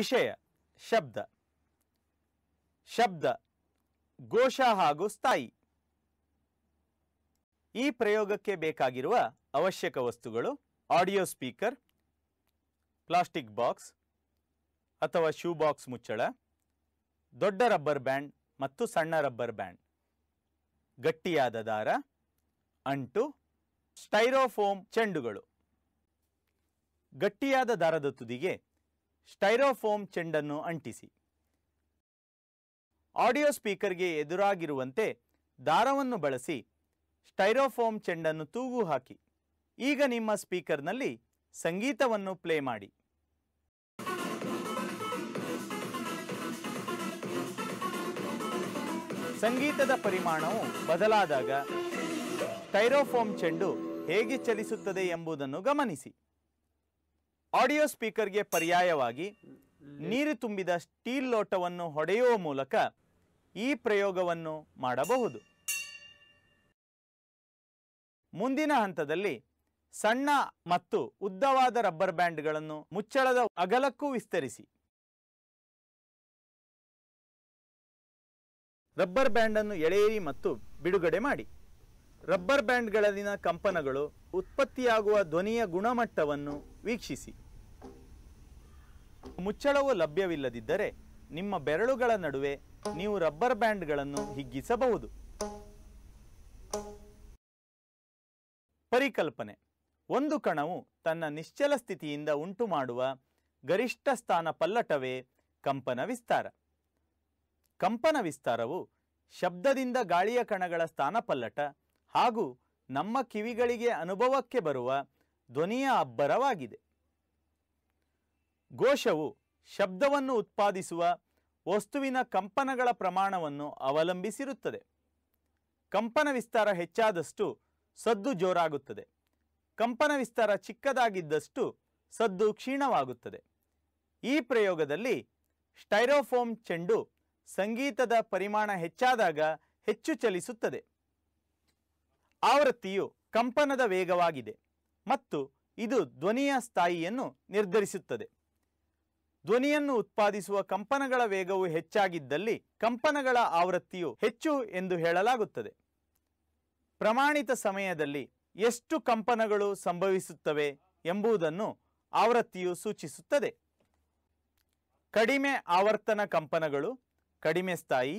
ವಿಷಯ ಶಬ್ದ ಶಬ್ದ ಘೋಷ ಹಾಗೂ ಸ್ಥಾಯಿ ಈ ಪ್ರಯೋಗಕ್ಕೆ ಬೇಕಾಗಿರುವ ಅವಶ್ಯಕ ವಸ್ತುಗಳು ಆಡಿಯೋ ಸ್ಪೀಕರ್ ಪ್ಲಾಸ್ಟಿಕ್ ಬಾಕ್ಸ್ ಅಥವಾ ಶೂ ಬಾಕ್ಸ್ ಮುಚ್ಚಳ ದೊಡ್ಡ ರಬ್ಬರ್ ಬ್ಯಾಂಡ್ ಮತ್ತು ಸಣ್ಣ ರಬ್ಬರ್ ಬ್ಯಾಂಡ್ ಗಟ್ಟಿಯಾದ ದಾರ ಅಂಟು ಸ್ಟೈರೋಫೋಮ್ ಚೆಂಡುಗಳು ಗಟ್ಟಿಯಾದ ದಾರದ ತುದಿಗೆ ಸ್ಟೈರೋಫೋಮ್ ಚೆಂಡನ್ನು ಅಂಟಿಸಿ ಆಡಿಯೋ ಸ್ಪೀಕರ್ಗೆ ಎದುರಾಗಿರುವಂತೆ ದಾರವನ್ನು ಬಳಸಿ ಸ್ಟೈರೋಫೋಮ್ ಚೆಂಡನ್ನು ತೂಗು ಹಾಕಿ ಈಗ ನಿಮ್ಮ ಸ್ಪೀಕರ್ನಲ್ಲಿ ಸಂಗೀತವನ್ನು ಪ್ಲೇ ಮಾಡಿ ಸಂಗೀತದ ಪರಿಮಾಣವು ಬದಲಾದಾಗ ಸ್ಟೈರೋಫೋಮ್ ಚೆಂಡು ಹೇಗೆ ಚಲಿಸುತ್ತದೆ ಎಂಬುದನ್ನು ಗಮನಿಸಿ ಆಡಿಯೋ ಸ್ಪೀಕರ್ಗೆ ಪರ್ಯಾಯವಾಗಿ ನೀರು ತುಂಬಿದ ಸ್ಟೀಲ್ ಲೋಟವನ್ನು ಹೊಡೆಯುವ ಮೂಲಕ ಈ ಪ್ರಯೋಗವನ್ನು ಮಾಡಬಹುದು ಮುಂದಿನ ಹಂತದಲ್ಲಿ ಸಣ್ಣ ಮತ್ತು ಉದ್ದವಾದ ರಬ್ಬರ್ ಬ್ಯಾಂಡ್ಗಳನ್ನು ಮುಚ್ಚಳದ ಅಗಲಕ್ಕೂ ವಿಸ್ತರಿಸಿ ರಬ್ಬರ್ ಬ್ಯಾಂಡನ್ನು ಎಳೆಯಿರಿ ಮತ್ತು ಬಿಡುಗಡೆ ಮಾಡಿ ರಬ್ಬರ್ ಬ್ಯಾಂಡ್ಗಳಲ್ಲಿನ ಕಂಪನಗಳು ಉತ್ಪತ್ತಿಯಾಗುವ ಧ್ವನಿಯ ಗುಣಮಟ್ಟವನ್ನು ವೀಕ್ಷಿಸಿ ಮುಚ್ಚಳವು ಲಭ್ಯವಿಲ್ಲದಿದ್ದರೆ ನಿಮ್ಮ ಬೆರಳುಗಳ ನಡುವೆ ನೀವು ರಬ್ಬರ್ ಬ್ಯಾಂಡ್ಗಳನ್ನು ಹಿಗ್ಗಿಸಬಹುದು ಪರಿಕಲ್ಪನೆ ಒಂದು ಕಣವು ತನ್ನ ನಿಶ್ಚಲ ಸ್ಥಿತಿಯಿಂದ ಉಂಟು ಮಾಡುವ ಗರಿಷ್ಠ ಸ್ಥಾನ ಪಲ್ಲಟವೇ ಕಂಪನ ವಿಸ್ತಾರ ಕಂಪನ ವಿಸ್ತಾರವು ಶಬ್ದದಿಂದ ಗಾಳಿಯ ಕಣಗಳ ಸ್ಥಾನಪಲ್ಲಟ ಹಾಗೂ ನಮ್ಮ ಕಿವಿಗಳಿಗೆ ಅನುಭವಕ್ಕೆ ಬರುವ ಧ್ವನಿಯ ಅಬ್ಬರವಾಗಿದೆ ಘೋಷವು ಶಬ್ದವನ್ನು ಉತ್ಪಾದಿಸುವ ವಸ್ತುವಿನ ಕಂಪನಗಳ ಪ್ರಮಾಣವನ್ನು ಅವಲಂಬಿಸಿರುತ್ತದೆ ಕಂಪನ ವಿಸ್ತಾರ ಹೆಚ್ಚಾದಷ್ಟು ಸದ್ದು ಜೋರಾಗುತ್ತದೆ ಕಂಪನ ವಿಸ್ತಾರ ಚಿಕ್ಕದಾಗಿದ್ದಷ್ಟು ಸದ್ದು ಕ್ಷೀಣವಾಗುತ್ತದೆ ಈ ಪ್ರಯೋಗದಲ್ಲಿ ಸ್ಟೈರೋಫೋಮ್ ಚೆಂಡು ಸಂಗೀತದ ಪರಿಮಾಣ ಹೆಚ್ಚಾದಾಗ ಹೆಚ್ಚು ಚಲಿಸುತ್ತದೆ ಆವೃತ್ತಿಯು ಕಂಪನದ ವೇಗವಾಗಿದೆ ಮತ್ತು ಇದು ಧ್ವನಿಯ ಸ್ಥಾಯಿಯನ್ನು ನಿರ್ಧರಿಸುತ್ತದೆ ಧ್ವನಿಯನ್ನು ಉತ್ಪಾದಿಸುವ ಕಂಪನಗಳ ವೇಗವು ಹೆಚ್ಚಾಗಿದ್ದಲ್ಲಿ ಕಂಪನಗಳ ಆವೃತ್ತಿಯು ಹೆಚ್ಚು ಎಂದು ಹೇಳಲಾಗುತ್ತದೆ ಪ್ರಮಾಣಿತ ಸಮಯದಲ್ಲಿ ಎಷ್ಟು ಕಂಪನಗಳು ಸಂಭವಿಸುತ್ತವೆ ಎಂಬುದನ್ನು ಆವೃತ್ತಿಯು ಸೂಚಿಸುತ್ತದೆ ಕಡಿಮೆ ಆವರ್ತನ ಕಂಪನಗಳು ಕಡಿಮೆ ಸ್ಥಾಯಿ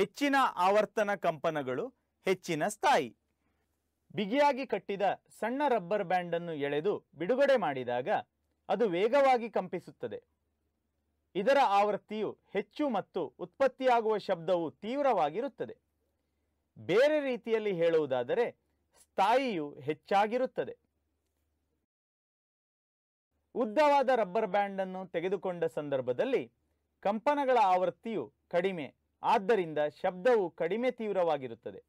ಹೆಚ್ಚಿನ ಆವರ್ತನ ಕಂಪನಗಳು ಹೆಚ್ಚಿನ ಸ್ಥಾಯಿ ಬಿಗಿಯಾಗಿ ಕಟ್ಟಿದ ಸಣ್ಣ ರಬ್ಬರ್ ಬ್ಯಾಂಡನ್ನು ಎಳೆದು ಬಿಡುಗಡೆ ಮಾಡಿದಾಗ ಅದು ವೇಗವಾಗಿ ಕಂಪಿಸುತ್ತದೆ ಇದರ ಆವೃತ್ತಿಯು ಹೆಚ್ಚು ಮತ್ತು ಉತ್ಪತ್ತಿಯಾಗುವ ಶಬ್ದವು ತೀವ್ರವಾಗಿರುತ್ತದೆ ಬೇರೆ ರೀತಿಯಲ್ಲಿ ಹೇಳುವುದಾದರೆ ಸ್ಥಾಯಿಯು ಹೆಚ್ಚಾಗಿರುತ್ತದೆ ಉದ್ದವಾದ ರಬ್ಬರ್ ಬ್ಯಾಂಡ್ ಅನ್ನು ತೆಗೆದುಕೊಂಡ ಸಂದರ್ಭದಲ್ಲಿ ಕಂಪನಗಳ ಆವೃತ್ತಿಯು ಕಡಿಮೆ ಆದ್ದರಿಂದ ಶಬ್ದವು ಕಡಿಮೆ ತೀವ್ರವಾಗಿರುತ್ತದೆ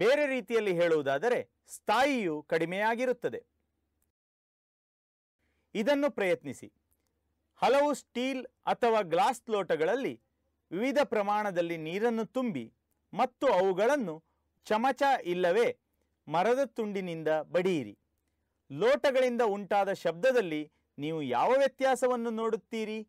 ಬೇರೆ ರೀತಿಯಲ್ಲಿ ಹೇಳುವುದಾದರೆ ಸ್ಥಾಯಿಯು ಕಡಿಮೆಯಾಗಿರುತ್ತದೆ ಇದನ್ನು ಪ್ರಯತ್ನಿಸಿ ಹಲವು ಸ್ಟೀಲ್ ಅಥವಾ ಗ್ಲಾಸ್ ಲೋಟಗಳಲ್ಲಿ ವಿವಿಧ ಪ್ರಮಾಣದಲ್ಲಿ ನೀರನ್ನು ತುಂಬಿ ಮತ್ತು ಅವುಗಳನ್ನು ಚಮಚ ಇಲ್ಲವೇ ಮರದ ತುಂಡಿನಿಂದ ಬಡಿಯಿರಿ ಲೋಟಗಳಿಂದ ಉಂಟಾದ ಶಬ್ದದಲ್ಲಿ ನೀವು ಯಾವ ವ್ಯತ್ಯಾಸವನ್ನು ನೋಡುತ್ತೀರಿ